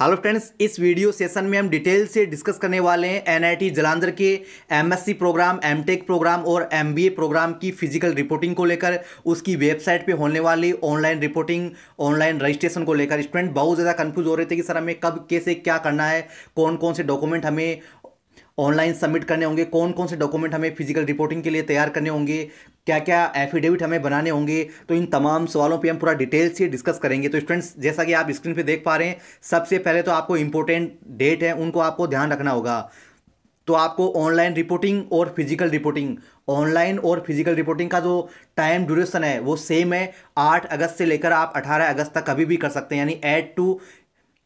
hello friends इस video session में हम डिटेल से डिस्कस करने वाले हैं एनआईटी जलांधर के एमएससी प्रोग्राम एमटेक प्रोग्राम और एमबीए प्रोग्राम की फिजिकल रिपोर्टिंग को लेकर उसकी वेबसाइट पे होने वाली ऑनलाइन रिपोर्टिंग ऑनलाइन रजिस्ट्रेशन को लेकर स्टूडेंट बहुत ज़्यादा कन्फ्यूज हो रहे थे कि सर हमें कब कैसे क्या करना है कौन कौन से डॉक्यूमेंट हमें ऑनलाइन सबमिट करने होंगे कौन कौन से डॉक्यूमेंट हमें फिजिकल रिपोर्टिंग के लिए तैयार करने होंगे क्या क्या एफिडेविट हमें बनाने होंगे तो इन तमाम सवालों पे हम पूरा डिटेल से डिस्कस करेंगे तो स्टूडेंट्स जैसा कि आप स्क्रीन पे देख पा रहे हैं सबसे पहले तो आपको इंपॉर्टेंट डेट है उनको आपको ध्यान रखना होगा तो आपको ऑनलाइन रिपोर्टिंग और फिजिकल रिपोर्टिंग ऑनलाइन और फिजिकल रिपोर्टिंग का जो टाइम ड्यूरेशन है वो सेम है आठ अगस्त से लेकर आप अठारह अगस्त तक कभी भी कर सकते हैं यानी एट टू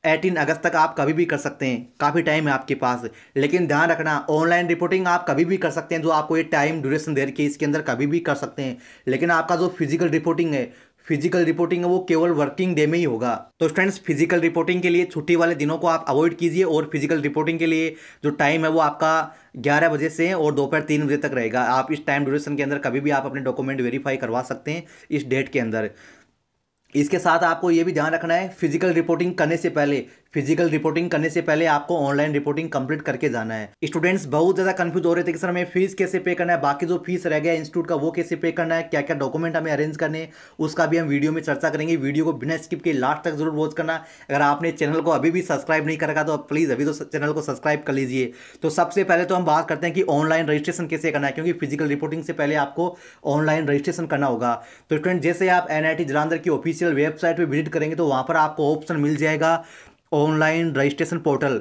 18 अगस्त तक आप कभी भी कर सकते हैं काफ़ी टाइम है आपके पास लेकिन ध्यान रखना ऑनलाइन रिपोर्टिंग आप कभी भी कर सकते हैं जो आपको ये टाइम ड्यूरेशन दे रखी है इसके अंदर कभी भी कर सकते हैं लेकिन आपका जो फिजिकल रिपोर्टिंग है फिजिकल रिपोर्टिंग है वो केवल वर्किंग डे में ही होगा तो स्टूडेंट्स फिजिकल रिपोर्टिंग के लिए छुट्टी वाले दिनों को आप अवॉइड कीजिए और फिजिकल रिपोर्टिंग के लिए जो टाइम है वो आपका 11 बजे से और दोपहर तीन बजे तक रहेगा आप इस टाइम ड्यूरेशन के अंदर कभी भी आप अपने डॉक्यूमेंट वेरीफाई करवा सकते हैं इस डेट के अंदर इसके साथ आपको ये भी ध्यान रखना है फिजिकल रिपोर्टिंग करने से पहले फिजिकल रिपोर्टिंग करने से पहले आपको ऑनलाइन रिपोर्टिंग कंप्लीट करके जाना है स्टूडेंट्स बहुत ज्यादा कंफ्यूज हो रहे थे कि सर हमें फीस कैसे पे करना है बाकी जो फीस रह गया इंस्टीट्यूट का वो कैसे पे करना है क्या क्या डॉक्यूमेंट हमें अरेंज करने उसका भी हम वीडियो में चर्चा करेंगे वीडियो को बिना स्किप के लास्ट तक जरूर वॉच करना अगर आपने चैनल को अभी भी सब्सक्राइब नहीं करा तो प्लीज़ अभी तो चैनल को सब्सक्राइब कर लीजिए तो सबसे पहले तो हम बात करते हैं कि ऑनलाइन रजिस्ट्रेशन कैसे करना है क्योंकि फिजिकल रिपोर्टिंग से पहले आपको ऑनलाइन रजिस्ट्रेशन करना होगा तो स्टूडेंट जैसे आप एन आई की ऑफिशियल वेबसाइट पर विजिट करेंगे तो वहाँ पर आपको ऑप्शन मिल जाएगा ऑनलाइन रजिस्ट्रेशन पोर्टल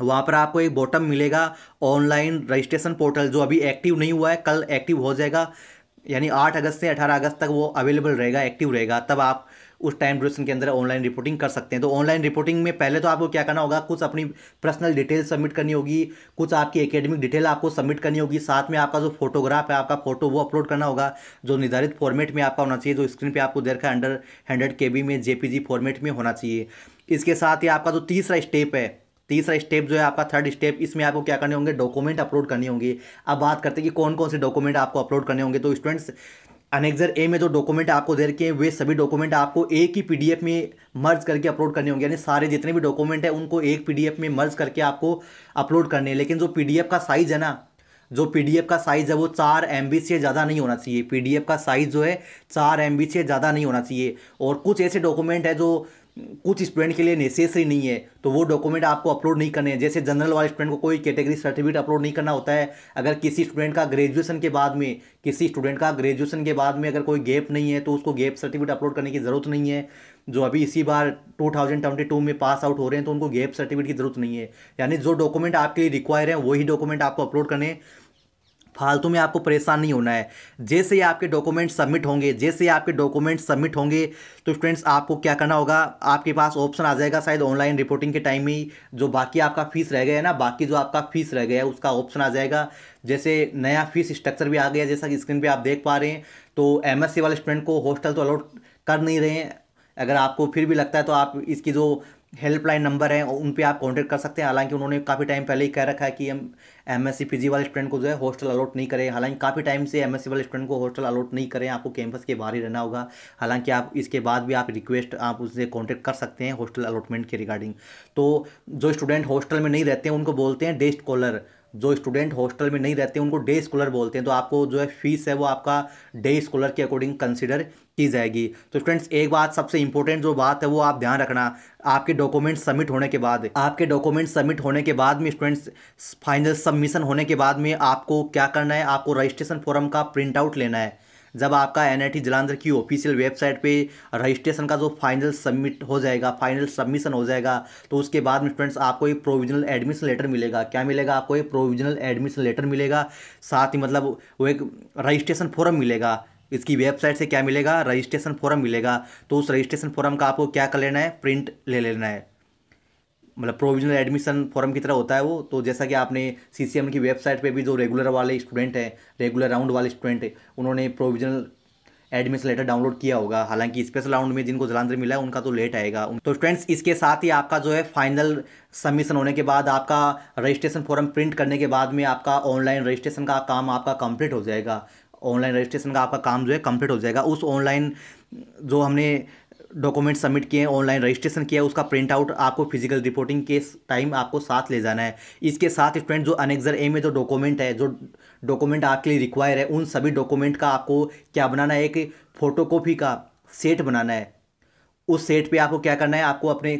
वहाँ पर आपको एक बॉटम मिलेगा ऑनलाइन रजिस्ट्रेशन पोर्टल जो अभी एक्टिव नहीं हुआ है कल एक्टिव हो जाएगा यानी आठ अगस्त से अठारह अगस्त तक वो अवेलेबल रहेगा एक्टिव रहेगा तब आप उस टाइम ड्यूरेशन के अंदर ऑनलाइन रिपोर्टिंग कर सकते हैं तो ऑनलाइन रिपोर्टिंग में पहले तो आपको क्या करना होगा कुछ अपनी पर्सनल डिटेल सबमिट करनी होगी कुछ आपकी एकेडमिक डिटेल आपको सबमिट करनी होगी साथ में आपका जो फोटोग्राफ है आपका फोटो वो अपलोड करना होगा जो निर्धारित फॉर्मेट में आपका होना चाहिए जो स्क्रीन पर आपको देखा है अंडर हंड्रेड के में जे फॉर्मेट में होना चाहिए इसके साथ ही आपका जो तो तीसरा स्टेप है तीसरा स्टेप जो है आपका थर्ड स्टेप इसमें आपको क्या करने होंगे डॉक्यूमेंट अपलोड करने होंगे अब बात करते हैं कि कौन कौन से डॉक्यूमेंट आपको अपलोड करने होंगे तो स्टूडेंट्स अनेक्जर ए में जो डॉक्यूमेंट आपको दे रखे हैं वे सभी डॉक्यूमेंट आपको एक ही पीडीएफ में मर्ज करके अपलोड करने होंगे यानी सारे जितने भी डॉक्यूमेंट हैं उनको एक पीडीएफ में मर्ज करके आपको अपलोड करने हैं लेकिन जो पीडीएफ का साइज़ है ना जो पीडीएफ का साइज़ है वो चार एम से ज़्यादा नहीं होना चाहिए पीडीएफ का साइज़ जो है चार एम से ज़्यादा नहीं होना चाहिए और कुछ ऐसे डॉक्यूमेंट है जो कुछ स्टूडेंट के लिए नेसेसरी नहीं है तो वो डॉक्यूमेंट आपको अपलोड नहीं करने हैं जैसे जनरल वाले स्टूडेंट को कोई कैटेगरी सर्टिफिकेट अपलोड नहीं करना होता है अगर किसी स्टूडेंट का ग्रेजुएशन के बाद में किसी स्टूडेंट का ग्रेजुएशन के बाद में अगर कोई गैप नहीं है तो उसको गैप सर्टिफिकेट अपलोड करने की ज़रूरत नहीं है जो अभी इसी बार टू में पास आउट हो रहे हैं तो उनको गैप सर्टिफिकेट की ज़रूरत नहीं है यानी जो डॉक्यूमेंट आपके लिए रिक्वायर है वही डॉक्यूमेंट आपको अपलोड करने हैं फालतू में आपको परेशान नहीं होना है जैसे ही आपके डॉक्यूमेंट सबमिट होंगे जैसे ही आपके डॉक्यूमेंट सबमिट होंगे तो स्टूडेंट्स आपको क्या करना होगा आपके पास ऑप्शन आ जाएगा शायद ऑनलाइन रिपोर्टिंग के टाइम में जो बाकी आपका फीस रह गया है ना बाकी जो आपका फीस रह गया है उसका ऑप्शन आ जाएगा जैसे नया फीस स्ट्रक्चर भी आ गया जैसा कि स्क्रीन पर आप देख पा रहे हैं तो एम वाले स्टूडेंट को हॉस्टल तो अलाउड कर नहीं रहे हैं अगर आपको फिर भी लगता है तो आप इसकी जो हेल्पलाइन नंबर है उन पर आप कॉन्टैक्ट कर सकते हैं हालांकि उन्होंने काफ़ी टाइम पहले ही कह रखा है कि हम एम एस सी वाले स्टूडेंट को जो है हॉस्टल अलॉट नहीं करें हालांकि काफ़ी टाइम से एम एस वाले स्टूडेंट को हॉस्टल अलॉट नहीं करें आपको कैंपस के बाहर ही रहना होगा हालांकि आप इसके बाद भी आप रिक्वेस्ट आप उससे कॉन्टैक्ट कर सकते हैं हॉस्टल अलॉटमेंट के रिगार्डिंग तो जो स्टूडेंट हॉस्टल में नहीं रहते हैं उनको बोलते हैं डे स्कॉलर जो स्टूडेंट हॉस्टल में नहीं रहते हैं उनको डे स्कॉलर बोलते हैं तो आपको जो है फीस है वो आपका डे स्कॉलर के अकॉर्डिंग कंसिडर की जाएगी तो फ्रेंड्स एक बात सबसे इंपॉर्टेंट जो बात है वो आप ध्यान रखना आपके डॉक्यूमेंट सबमिट होने के बाद आपके डॉक्यूमेंट सबमिट होने के बाद में स्टूडेंट्स फाइनल सबमिशन होने के बाद में आपको क्या करना है आपको रजिस्ट्रेशन फॉर्म का प्रिंट आउट लेना है जब आपका एन आई जलांधर की ऑफिशियल वेबसाइट पे रजिस्ट्रेशन का जो फाइनल सबमिट हो जाएगा फाइनल सबमिशन हो जाएगा तो उसके बाद में स्टूडेंट्स आपको एक प्रोविजनल एडमिशन लेटर मिलेगा क्या मिलेगा आपको एक प्रोविजनल एडमिशन लेटर मिलेगा साथ ही मतलब वो एक रजिस्ट्रेशन फॉर्म मिलेगा इसकी वेबसाइट से क्या मिलेगा रजिस्ट्रेशन फॉर्म मिलेगा तो उस रजिस्ट्रेशन फॉरम का आपको क्या कर लेना है प्रिंट ले लेना है मतलब प्रोविजनल एडमिशन फॉरम की तरह होता है वो तो जैसा कि आपने सी सी एम की वेबसाइट पे भी जो रेगुलर वाले स्टूडेंट हैं रेगुलर राउंड वाले स्टूडेंट हैं उन्होंने प्रोविजनल एडमिशन लेटर डाउनलोड किया होगा हालांकि स्पेशल राउंड में जिनको जलांधर मिला है उनका तो लेट आएगा तो स्टूडेंट्स इसके साथ ही आपका जो है फाइनल सबमिशन होने के बाद आपका रजिस्ट्रेशन फॉर्म प्रिंट करने के बाद में आपका ऑनलाइन रजिस्ट्रेशन का काम आपका कंप्लीट हो जाएगा ऑनलाइन रजिस्ट्रेशन का आपका काम जो है कंप्लीट हो जाएगा उस ऑनलाइन जो हमने डॉक्यूमेंट सबमिट किए हैं ऑनलाइन रजिस्ट्रेशन किया है उसका प्रिंट आउट आपको फिजिकल रिपोर्टिंग के टाइम आपको साथ ले जाना है इसके साथ स्टूडेंट जो अनेक्जर ए में जो डॉक्यूमेंट है जो डॉक्यूमेंट आपके लिए रिक्वायर है उन सभी डॉक्यूमेंट का आपको क्या बनाना है एक फ़ोटोकॉपी का सेट बनाना है उस सेट पे आपको क्या करना है आपको अपने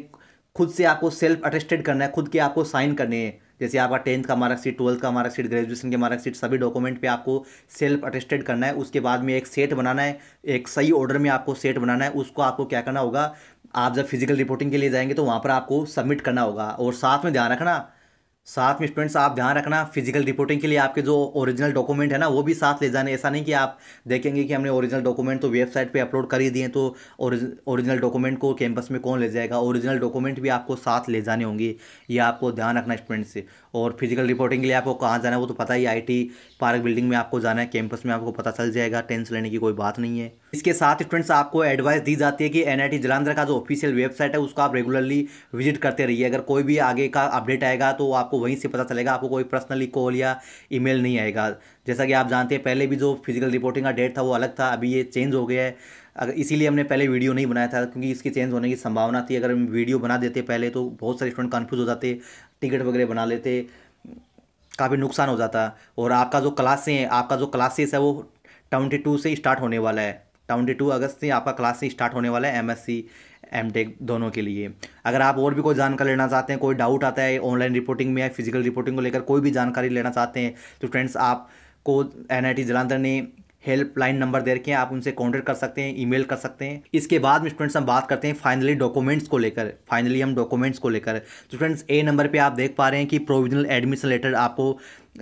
खुद से आपको सेल्फ अटेस्टेड करना है खुद के आपको साइन करने हैं जैसे आपका टेंथ का मार्कशीट ट्वेल्थ का मार्कशीट ग्रेजुएशन के मार्कशीट सभी डॉक्यूमेंट पे आपको सेल्फ अटेस्टेड करना है उसके बाद में एक सेट बनाना है एक सही ऑर्डर में आपको सेट बनाना है उसको आपको क्या करना होगा आप जब फिजिकल रिपोर्टिंग के लिए जाएंगे तो वहाँ पर आपको सबमिट करना होगा और साथ में ध्यान रखना साथ में स्टूडेंट्स आप ध्यान रखना फिजिकल रिपोर्टिंग के लिए आपके जो ओरिजिनल डॉक्यूमेंट है ना वो भी साथ ले जाने ऐसा नहीं कि आप देखेंगे कि हमने ओरिजिनल डॉक्यूमेंट तो वेबसाइट पे अपलोड कर ही दिए तो ओरिजिनल डॉक्यूमेंट को कैंपस में कौन ले जाएगा ओरिजिनल डॉक्यूमेंट भी आपको साथ ले जाने होंगे ये आपको ध्यान रखना स्टूडेंट्स और फिजिकल रिपोर्टिंग के लिए आपको कहाँ जाना है वो तो पता ही आई पार्क बिल्डिंग में आपको जाना है कैंपस में आपको पता चल जाएगा टेंस लेने की कोई बात नहीं है इसके साथ स्टूडेंट्स आपको एडवाइस दी जाती है कि एनआईटी जलंधर का जो ऑफिशियल वेबसाइट है उसको आप रेगुलरली विजिट करते रहिए अगर कोई भी आगे का अपडेट आएगा तो आपको वहीं से पता चलेगा आपको कोई पर्सनली कॉल या ईमेल नहीं आएगा जैसा कि आप जानते हैं पहले भी जो फिजिकल रिपोर्टिंग का डेट था वो अलग था अभी ये चेंज हो गया है अगर इसीलिए हमने पहले वीडियो नहीं बनाया था क्योंकि इसके चेंज होने की संभावना थी अगर हम वीडियो बना देते पहले तो बहुत सारे स्टूडेंट कन्फ्यूज़ हो जाते टिकट वगैरह बना लेते काफ़ी नुकसान हो जाता और आपका जो क्लासें आपका जो क्लासेस है वो ट्वेंटी टू से स्टार्ट होने वाला है ट्वेंटी टू अगस्त से आपका क्लास से स्टार्ट होने वाला है M S C M tech दोनों के लिए अगर आप और भी कोई जानकारी लेना चाहते हैं कोई डाउट आता है ऑनलाइन रिपोर्टिंग में या फिजिकल रिपोर्टिंग को लेकर कोई भी जानकारी लेना चाहते हैं तो फ्रेंड्स आपको एन आई टी जलांधर ने हेल्पलाइन नंबर दे रखे हैं आप उनसे कॉन्टैक्ट कर सकते हैं ईमेल कर सकते हैं इसके बाद में स्टूडेंट्स हम बात करते हैं फाइनली डॉक्यूमेंट्स को लेकर फाइनली हम डॉक्यूमेंट्स को लेकर तो स्टूडेंट्स ए नंबर पे आप देख पा रहे हैं कि प्रोविजनल एडमिशन लेटर आपको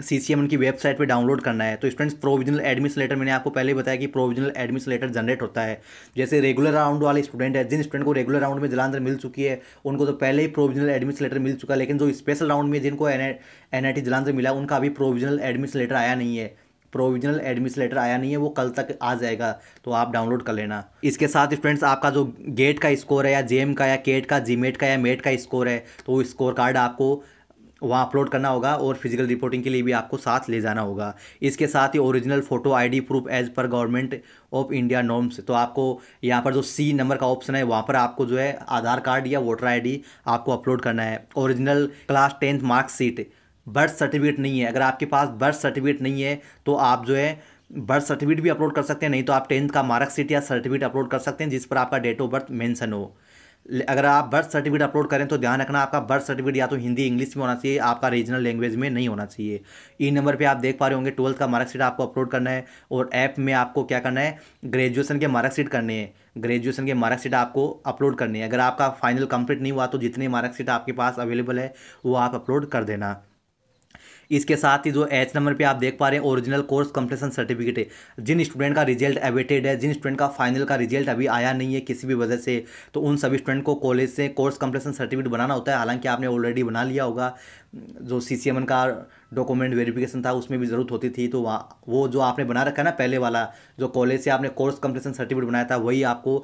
सी सी एम की वेबसाइट पे डाउनलोड करना है तो स्टूडेंट्स प्रोविजनल एडमिशन लेटर मैंने आपको पहले बताया कि प्रोविजनल एडमिशन लेटर जनरेट होता है जैसे रेगुलर राउंड वाले स्टूडेंट है जिन स्टूडेंट को रेगुलर राउंड में जलांधर मिल चुकी है उनको तो पहले ही प्रोविजनल एडमिशन लेटर मिल चुका है लेकिन जो स्पेशल राउंड में जिनको एन आई टी जलांधर मिला उनका अभी प्रोविजनल एडमिशन लेटर आया नहीं है प्रोविजनल एडमिशन लेटर आया नहीं है वो कल तक आ जाएगा तो आप डाउनलोड कर लेना इसके साथ स्टूडेंट्स आपका जो गेट का स्कोर है या जे का या केट का जी का या मेट का स्कोर है तो वो स्कोर कार्ड आपको वहाँ अपलोड करना होगा और फिजिकल रिपोर्टिंग के लिए भी आपको साथ ले जाना होगा इसके साथ ही original photo ID proof as per government of India norms तो आपको यहाँ पर जो सी नंबर का ऑप्शन है वहाँ पर आपको जो है आधार कार्ड या वोटर आईडी आपको अपलोड करना है original class tenth marksheet birth certificate नहीं है अगर आपके पास बर्थ सर्टिफिकेट नहीं है तो आप जो है बर्थ सर्टिफिकेट भी अपलोड कर सकते हैं नहीं तो आप टेंथ का मार्कशीट या सर्टिफिकेट अपलोड कर सकते हैं जिस पर आपका डेट ऑफ बर्थ मेंशन हो अगर आप बर्थ सर्टिफिकेट अपलोड करें तो ध्यान रखना आपका बर्थ सर्टिफिकेट या तो हिंदी इंग्लिश में होना चाहिए आपका रीजनल लैंग्वेज में नहीं होना चाहिए ई e नंबर पे आप देख पा रहे होंगे ट्वेल्थ का मार्कशीट आपको अपलोड करना है और ऐप में आपको क्या करना है ग्रेजुएशन के मार्कशीट करने हैं ग्रेजुएशन के मार्कशीट आपको अपलोड करनी है अगर आपका फाइनल कंप्लीट नहीं हुआ तो जितने मार्कशीट आपके पास अवेलेबल है वो आप अपलोड कर देना इसके साथ ही जो एच नंबर पे आप देख पा रहे हैं ओरिजिनल कोर्स कंप्लीशन सर्टिफिकेट है जिन स्टूडेंट का रिजल्ट अवेटेड है जिन स्टूडेंट का फाइनल का रिजल्ट अभी आया नहीं है किसी भी वजह से तो उन सभी स्टूडेंट को कॉलेज से कोर्स कंप्लीशन सर्टिफिकेट बनाना होता है हालांकि आपने ऑलरेडी बना लिया होगा जो सी का डॉक्यूमेंट वेरिफिकेशन था उसमें भी ज़रूरत होती थी तो वहाँ वो जो आपने बना रखा है ना पहले वाला जो कॉलेज से आपने कोर्स कंप्लीशन सर्टिफिकेट बनाया था वही आपको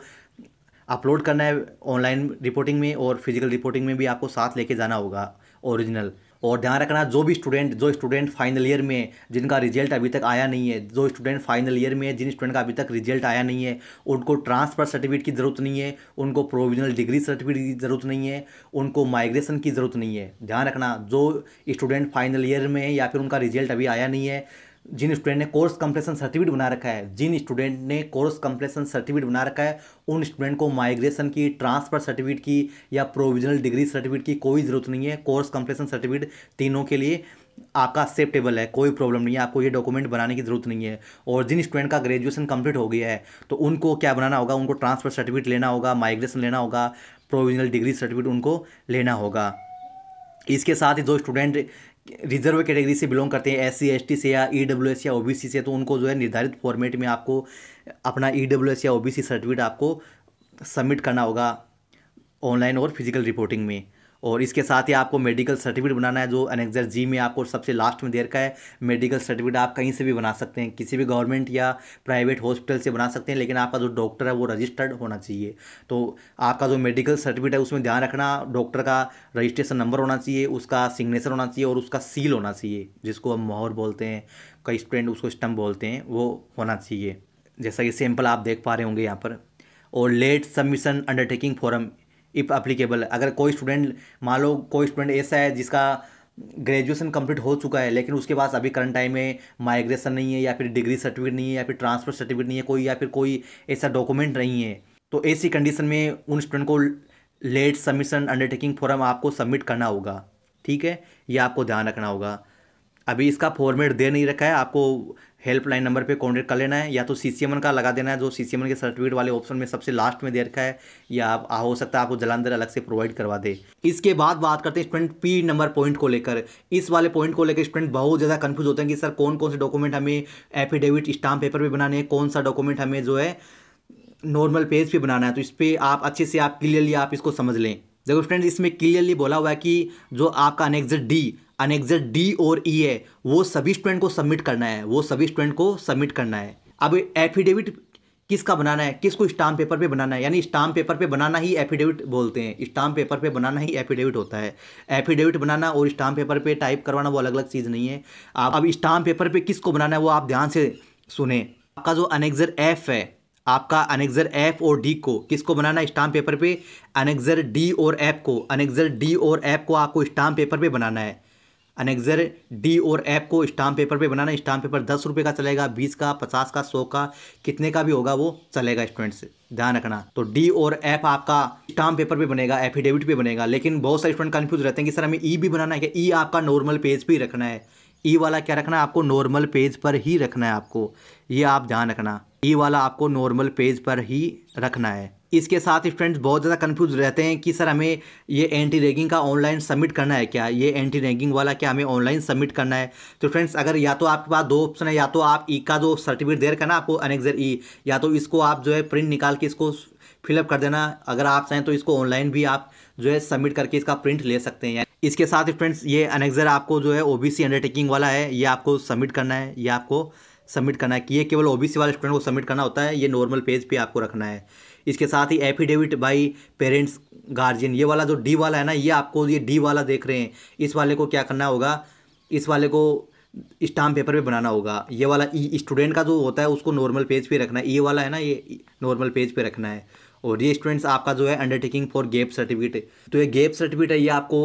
अपलोड करना है ऑनलाइन रिपोर्टिंग में और फिजिकल रिपोर्टिंग में भी आपको साथ लेके जाना होगा ओरिजिनल और ध्यान रखना जो भी स्टूडेंट जो स्टूडेंट फाइनल ईयर में जिनका रिजल्ट अभी तक आया नहीं है जो स्टूडेंट फाइनल ईयर में जिन स्टूडेंट का अभी तक रिजल्ट आया नहीं है उनको ट्रांसफ़र सर्टिफिकेट की ज़रूरत नहीं है उनको प्रोविजनल डिग्री सर्टिफिकेट की ज़रूरत नहीं है उनको माइग्रेशन की ज़रूरत नहीं है ध्यान रखना जो स्टूडेंट फाइनल ईयर में या फिर उनका रिजल्ट अभी आया नहीं है जिन स्टूडेंट ने कोर्स कंप्लीसन सर्टिफिकेट बना रखा है जिन स्टूडेंट ने कोर्स कंप्लीसन सर्टिफिकेट बना रखा है उन स्टूडेंट को माइग्रेशन की ट्रांसफर सर्टिफिकेट की या प्रोविजनल डिग्री सर्टिफिकेट की कोई ज़रूरत नहीं है कोर्स कंप्लीसन सर्टिफिकेट तीनों के लिए आपका एक्सेप्टेबल है कोई प्रॉब्लम नहीं है आपको ये डॉक्यूमेंट बनाने की ज़रूरत नहीं है और जिन स्टूडेंट का ग्रेजुएशन कंप्लीट हो गया है तो उनको क्या बनाना होगा उनको ट्रांसफर सर्टिफिकेट लेना होगा माइग्रेशन लेना होगा प्रोविजनल डिग्री सर्टिफिकेट उनको लेना होगा इसके साथ ही जो स्टूडेंट रिजर्व कैटेगरी से बिलोंग करते हैं एस सी से या ई e या ओ से तो उनको जो है निर्धारित फॉर्मेट में आपको अपना ई e या ओ सर्टिफिकेट आपको सबमिट करना होगा ऑनलाइन और फिजिकल रिपोर्टिंग में और इसके साथ ही आपको मेडिकल सर्टिफिकेट बनाना है जो एनेक्जर जी में आपको सबसे लास्ट में दे रखा है मेडिकल सर्टिफिकेट आप कहीं से भी बना सकते हैं किसी भी गवर्नमेंट या प्राइवेट हॉस्पिटल से बना सकते हैं लेकिन आपका जो डॉक्टर है वो रजिस्टर्ड होना चाहिए तो आपका जो मेडिकल सर्टिफिकेट है उसमें ध्यान रखना डॉक्टर का रजिस्ट्रेशन नंबर होना चाहिए उसका सिग्नेचर होना चाहिए और उसका सील होना चाहिए जिसको हम मोहर बोलते हैं कई स्टूडेंट उसको स्टम्प बोलते हैं वो होना चाहिए जैसा कि सैम्पल आप देख पा रहे होंगे यहाँ पर और late submission undertaking form if applicable अगर कोई स्टूडेंट मान लो कोई स्टूडेंट ऐसा है जिसका ग्रेजुएशन कंप्लीट हो चुका है लेकिन उसके पास अभी करंट टाइम में माइग्रेशन नहीं है या फिर डिग्री सर्टिफिकेट नहीं है या फिर ट्रांसफर सर्टिफिकेट नहीं है कोई या फिर कोई ऐसा डॉक्यूमेंट नहीं है तो ऐसी कंडीशन में उन स्टूडेंट को लेट सबमिशन अंडरटेकिंग फॉर्म आपको सबमिट करना होगा ठीक है ये आपको ध्यान रखना होगा अभी इसका फॉर्मेट दे नहीं रखा है आपको हेल्पलाइन नंबर पे कॉन्टेक्ट कर लेना है या तो सी का लगा देना है जो सी के सर्टिफिकेट वाले ऑप्शन में सबसे लास्ट में दे रखा है या आप हो सकता है आपको जलंधर अलग से प्रोवाइड करवा दे इसके बाद बात करते हैं स्टूडेंट पी नंबर पॉइंट को लेकर इस वाले पॉइंट को लेकर स्टूडेंट बहुत ज़्यादा कन्फ्यूज होते हैं कि सर कौन कौन से डॉक्यूमेंट हमें एफिडेविट स्टाम्प पेपर पर बनाने हैं कौन सा डॉक्यूमेंट हमें जो है नॉर्मल पेज पर बनाना है तो इस पर आप अच्छे से आप क्लियरली आप इसको समझ लें देखो फ्रेंड इसमें क्लियरली बोला हुआ है कि जो आपका अनेक्जर डी अनेक्जर डी और ई e है वो सभी स्टूडेंट को सबमिट करना है वो सभी स्टूडेंट को सबमिट करना है अब एफिडेविट किसका बनाना है किसको स्टाम्प पेपर पे बनाना है यानी स्टाम्प पेपर पे बनाना ही एफिडेविट बोलते हैं स्टाम्प पेपर पे बनाना ही एफिडेविट होता है एफिडेविट बनाना और स्टाम्प पेपर पे टाइप करवाना वो अलग अलग चीज़ नहीं है आप अब स्टाम्प पेपर पे किसको बनाना है वो आप ध्यान से सुने आपका जो अनेक्जर एफ है आपका अनेक्जर एफ और डी को किसको बनाना है स्टाम्प पेपर पे अनेक्जर डी और एफ को अनेक्जर डी और एफ को आपको स्टाम्प पेपर पे बनाना है अनेक्जर डी और एफ को स्टाम्प पेपर पे बनाना है स्टाम्प पेपर दस रुपये का चलेगा बीस का पचास का सौ का कितने का भी होगा वो चलेगा स्टूडेंट्स ध्यान रखना तो डी और एफ आपका स्टाम्प पेपर पे बनेगा एफिडेविट पे बनेगा लेकिन बहुत सारे स्टूडेंट कन्फ्यूज रहते हैं कि सर हमें ई e भी बनाना है क्या ई e आपका नॉर्मल पेज पर ही रखना है ई e वाला क्या रखना है आपको नॉर्मल पेज पर ही रखना है आपको ये आप ध्यान रखना ये वाला आपको नॉर्मल पेज पर ही रखना है इसके साथ स्टूडेंट्स बहुत ज़्यादा कंफ्यूज रहते हैं कि सर हमें ये एंटी रैगिंग का ऑनलाइन सबमिट करना है क्या ये एंटी रैगिंग वाला क्या हमें ऑनलाइन सबमिट करना है तो फ्रेंड्स अगर या तो आपके पास दो ऑप्शन है या तो आप ई का जो सर्टिफिकेट दे रखा ना आपको अनेक्जर ई e, या तो इसको आप जो है प्रिंट निकाल के इसको फिलअप कर देना अगर आप चाहें तो इसको ऑनलाइन भी आप जो है सबमिट करके इसका प्रिंट ले सकते हैं इसके साथ फ्रेंड्स ये अनेक्जर आपको जो है ओ अंडरटेकिंग वाला है ये आपको सबमिट करना है ये आपको सबमिट करना है कि ये केवल ओबीसी वाले स्टूडेंट को सबमिट करना होता है ये नॉर्मल पेज पे आपको रखना है इसके साथ ही एफिडेविट बाई पेरेंट्स गार्जियन ये वाला जो डी वाला है ना ये आपको ये डी वाला देख रहे हैं इस वाले को क्या करना होगा इस वाले को स्टाम पेपर पे बनाना होगा ये वाला ई e, स्टूडेंट का जो होता है उसको नॉर्मल पेज पे रखना है ये वाला है ना ये नॉर्मल पेज पे रखना है और ये स्टूडेंट्स आपका जो है अंडरटेकिंग फॉर गेप सर्टिफिकेट तो ये गेप सर्टिफिकेट है ये आपको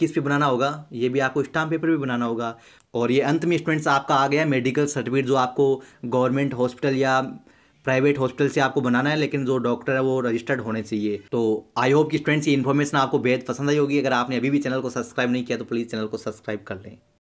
किस पे बनाना होगा ये भी आपको स्टाम्प पेपर पे बनाना होगा और ये अंत में स्टूडेंट्स आपका आ गया मेडिकल सर्टिफिकेट जो आपको गवर्नमेंट हॉस्पिटल या प्राइवेट हॉस्पिटल से आपको बनाना है लेकिन जो डॉक्टर है वो रजिस्टर्ड होने चाहिए तो आई होप कि स्टूडेंट्स ये इन्फॉर्मेशन आपको बेहद पसंद आई होगी अगर आपने अभी भी चैनल को सब्सक्राइब नहीं किया तो प्लीज़ चैनल को सब्सक्राइब कर लें